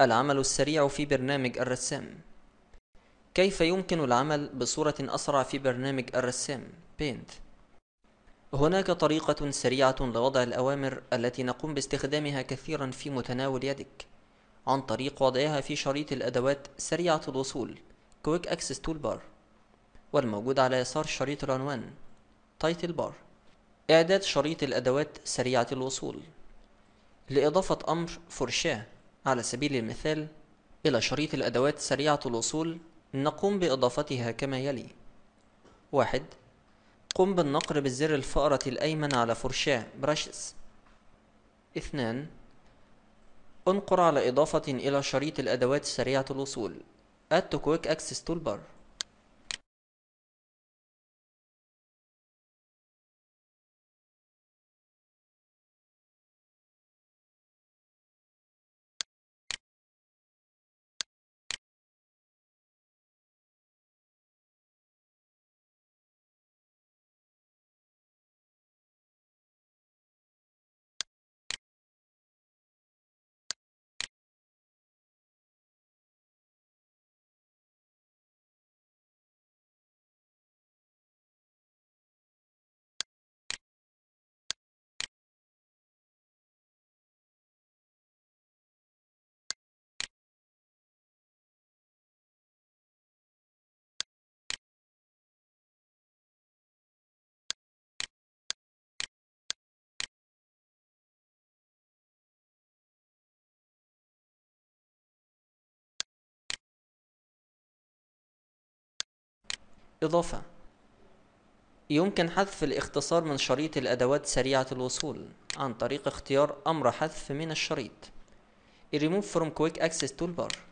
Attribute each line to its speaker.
Speaker 1: العمل السريع في برنامج الرسام كيف يمكن العمل بصورة أسرع في برنامج الرسام بينت؟ هناك طريقة سريعة لوضع الأوامر التي نقوم باستخدامها كثيرا في متناول يدك عن طريق وضعها في شريط الأدوات سريعة الوصول كويك أكسس تول بار والموجود على يسار شريط العنوان تايتل بار إعداد شريط الأدوات سريعة الوصول لإضافة أمر فرشاة على سبيل المثال إلى شريط الأدوات سريعة الوصول نقوم بإضافتها كما يلي واحد قم بالنقر بالزر الفأرة الأيمن على فرشاة برشس اثنان انقر على إضافة إلى شريط الأدوات سريعة الوصول Add to Quick Access Toolbar إضافة يمكن حذف الاختصار من شريط الأدوات سريعة الوصول عن طريق اختيار أمر حذف من الشريط Remove from Quick Access Toolbar